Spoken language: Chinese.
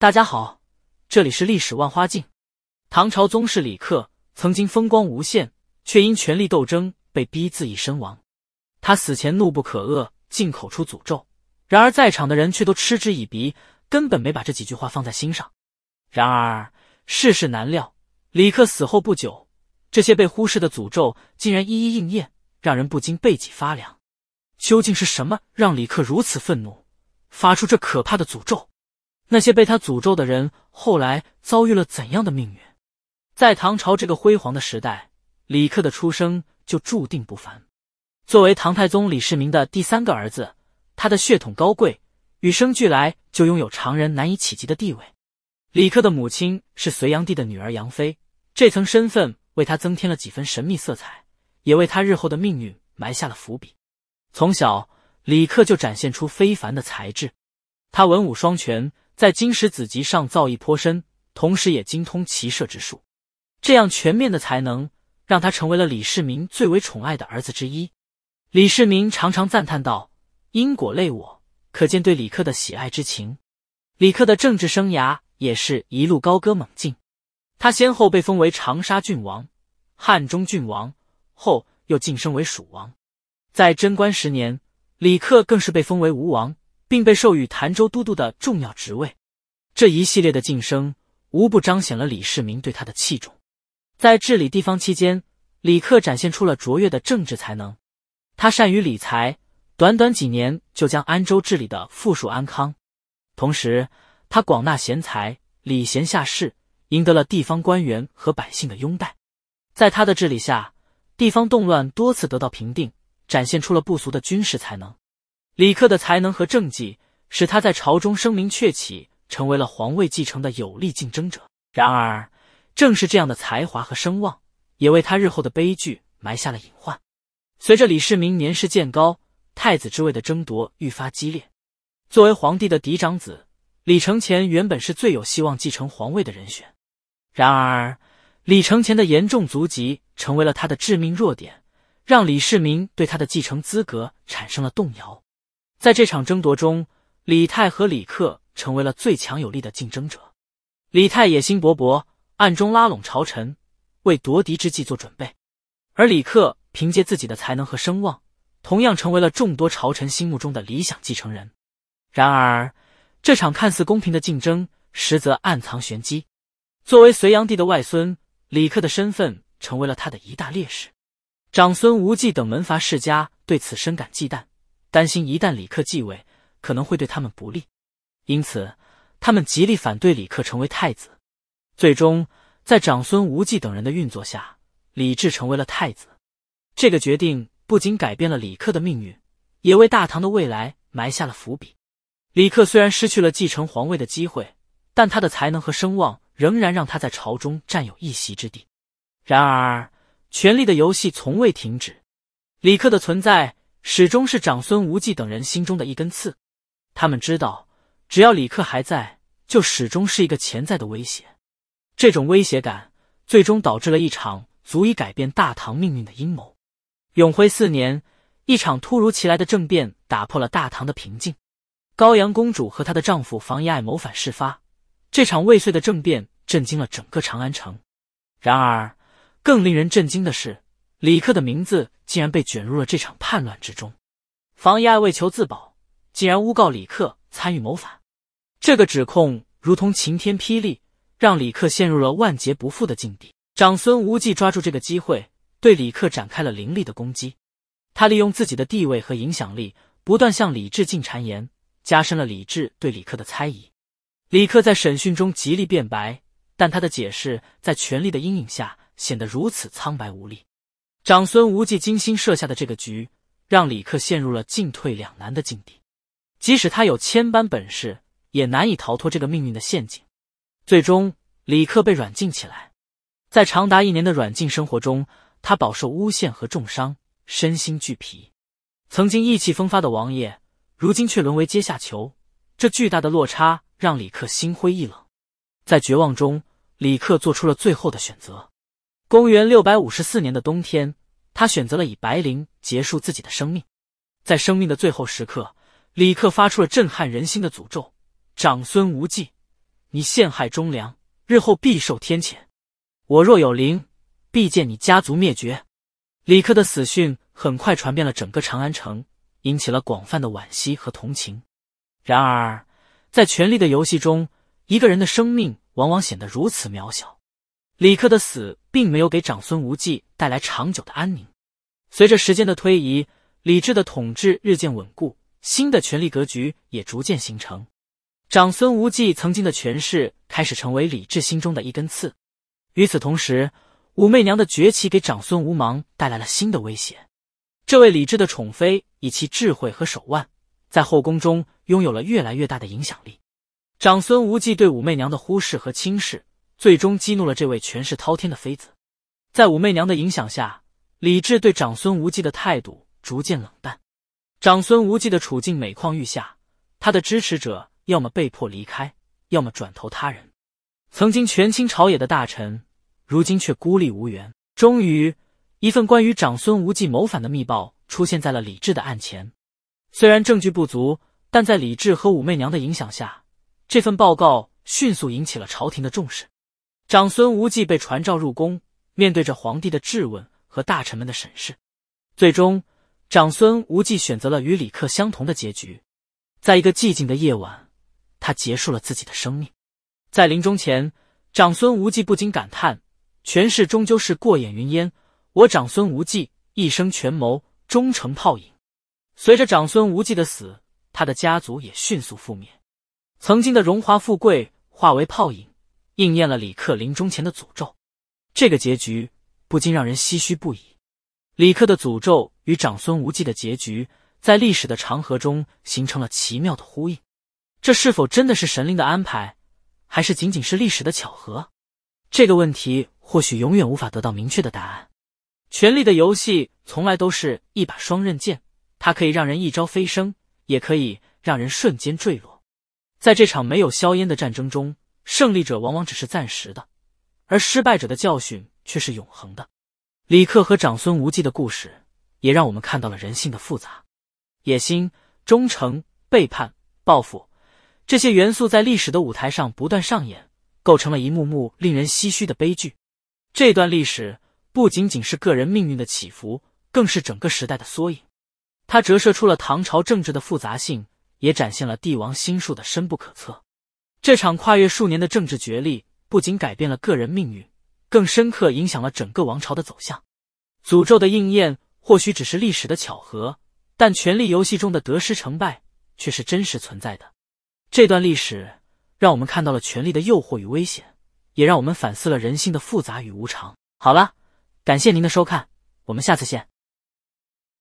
大家好，这里是历史万花镜。唐朝宗室李克曾经风光无限，却因权力斗争被逼自缢身亡。他死前怒不可遏，竟口出诅咒。然而在场的人却都嗤之以鼻，根本没把这几句话放在心上。然而世事难料，李克死后不久，这些被忽视的诅咒竟然一一应验，让人不禁背脊发凉。究竟是什么让李克如此愤怒，发出这可怕的诅咒？那些被他诅咒的人后来遭遇了怎样的命运？在唐朝这个辉煌的时代，李克的出生就注定不凡。作为唐太宗李世民的第三个儿子，他的血统高贵，与生俱来就拥有常人难以企及的地位。李克的母亲是隋炀帝的女儿杨妃，这层身份为他增添了几分神秘色彩，也为他日后的命运埋下了伏笔。从小，李克就展现出非凡的才智，他文武双全。在金石子集上造诣颇深，同时也精通骑射之术。这样全面的才能，让他成为了李世民最为宠爱的儿子之一。李世民常常赞叹道：“因果累我。”可见对李克的喜爱之情。李克的政治生涯也是一路高歌猛进，他先后被封为长沙郡王、汉中郡王，后又晋升为蜀王。在贞观十年，李克更是被封为吴王。并被授予潭州都督的重要职位，这一系列的晋升无不彰显了李世民对他的器重。在治理地方期间，李克展现出了卓越的政治才能，他善于理财，短短几年就将安州治理的富庶安康。同时，他广纳贤才，礼贤下士，赢得了地方官员和百姓的拥戴。在他的治理下，地方动乱多次得到平定，展现出了不俗的军事才能。李克的才能和政绩使他在朝中声名鹊起，成为了皇位继承的有力竞争者。然而，正是这样的才华和声望，也为他日后的悲剧埋下了隐患。随着李世民年事渐高，太子之位的争夺愈发激烈。作为皇帝的嫡长子，李承乾原本是最有希望继承皇位的人选。然而，李承乾的严重足疾成为了他的致命弱点，让李世民对他的继承资格产生了动摇。在这场争夺中，李泰和李克成为了最强有力的竞争者。李泰野心勃勃，暗中拉拢朝臣，为夺嫡之计做准备；而李克凭借自己的才能和声望，同样成为了众多朝臣心目中的理想继承人。然而，这场看似公平的竞争，实则暗藏玄机。作为隋炀帝的外孙，李克的身份成为了他的一大劣势。长孙无忌等门阀世家对此深感忌惮。担心一旦李克继位，可能会对他们不利，因此他们极力反对李克成为太子。最终，在长孙无忌等人的运作下，李治成为了太子。这个决定不仅改变了李克的命运，也为大唐的未来埋下了伏笔。李克虽然失去了继承皇位的机会，但他的才能和声望仍然让他在朝中占有一席之地。然而，权力的游戏从未停止，李克的存在。始终是长孙无忌等人心中的一根刺，他们知道，只要李克还在，就始终是一个潜在的威胁。这种威胁感最终导致了一场足以改变大唐命运的阴谋。永徽四年，一场突如其来的政变打破了大唐的平静。高阳公主和她的丈夫房遗爱谋反事发，这场未遂的政变震惊了整个长安城。然而，更令人震惊的是。李克的名字竟然被卷入了这场叛乱之中，房遗爱为求自保，竟然诬告李克参与谋反。这个指控如同晴天霹雳，让李克陷入了万劫不复的境地。长孙无忌抓住这个机会，对李克展开了凌厉的攻击。他利用自己的地位和影响力，不断向李治进谗言，加深了李治对李克的猜疑。李克在审讯中极力辩白，但他的解释在权力的阴影下显得如此苍白无力。长孙无忌精心设下的这个局，让李克陷入了进退两难的境地。即使他有千般本事，也难以逃脱这个命运的陷阱。最终，李克被软禁起来。在长达一年的软禁生活中，他饱受诬陷和重伤，身心俱疲。曾经意气风发的王爷，如今却沦为阶下囚。这巨大的落差让李克心灰意冷。在绝望中，李克做出了最后的选择。公元六百五十四年的冬天，他选择了以白绫结束自己的生命。在生命的最后时刻，李克发出了震撼人心的诅咒：“长孙无忌，你陷害忠良，日后必受天谴。我若有灵，必见你家族灭绝。”李克的死讯很快传遍了整个长安城，引起了广泛的惋惜和同情。然而，在权力的游戏中，一个人的生命往往显得如此渺小。李克的死并没有给长孙无忌带来长久的安宁。随着时间的推移，李治的统治日渐稳固，新的权力格局也逐渐形成。长孙无忌曾经的权势开始成为李治心中的一根刺。与此同时，武媚娘的崛起给长孙无芒带来了新的威胁。这位李治的宠妃以其智慧和手腕，在后宫中拥有了越来越大的影响力。长孙无忌对武媚娘的忽视和轻视。最终激怒了这位权势滔天的妃子，在武媚娘的影响下，李治对长孙无忌的态度逐渐冷淡，长孙无忌的处境每况愈下，他的支持者要么被迫离开，要么转投他人。曾经权倾朝野的大臣，如今却孤立无援。终于，一份关于长孙无忌谋反的密报出现在了李治的案前。虽然证据不足，但在李治和武媚娘的影响下，这份报告迅速引起了朝廷的重视。长孙无忌被传召入宫，面对着皇帝的质问和大臣们的审视，最终长孙无忌选择了与李克相同的结局。在一个寂静的夜晚，他结束了自己的生命。在临终前，长孙无忌不禁感叹：权势终究是过眼云烟，我长孙无忌一生权谋终成泡影。随着长孙无忌的死，他的家族也迅速覆灭，曾经的荣华富贵化为泡影。应验了李克临终前的诅咒，这个结局不禁让人唏嘘不已。李克的诅咒与长孙无忌的结局，在历史的长河中形成了奇妙的呼应。这是否真的是神灵的安排，还是仅仅是历史的巧合？这个问题或许永远无法得到明确的答案。权力的游戏从来都是一把双刃剑，它可以让人一朝飞升，也可以让人瞬间坠落。在这场没有硝烟的战争中。胜利者往往只是暂时的，而失败者的教训却是永恒的。李克和长孙无忌的故事也让我们看到了人性的复杂：野心、忠诚、背叛、报复，这些元素在历史的舞台上不断上演，构成了一幕幕令人唏嘘的悲剧。这段历史不仅仅是个人命运的起伏，更是整个时代的缩影。它折射出了唐朝政治的复杂性，也展现了帝王心术的深不可测。这场跨越数年的政治角力，不仅改变了个人命运，更深刻影响了整个王朝的走向。诅咒的应验或许只是历史的巧合，但权力游戏中的得失成败却是真实存在的。这段历史让我们看到了权力的诱惑与危险，也让我们反思了人性的复杂与无常。好了，感谢您的收看，我们下次见。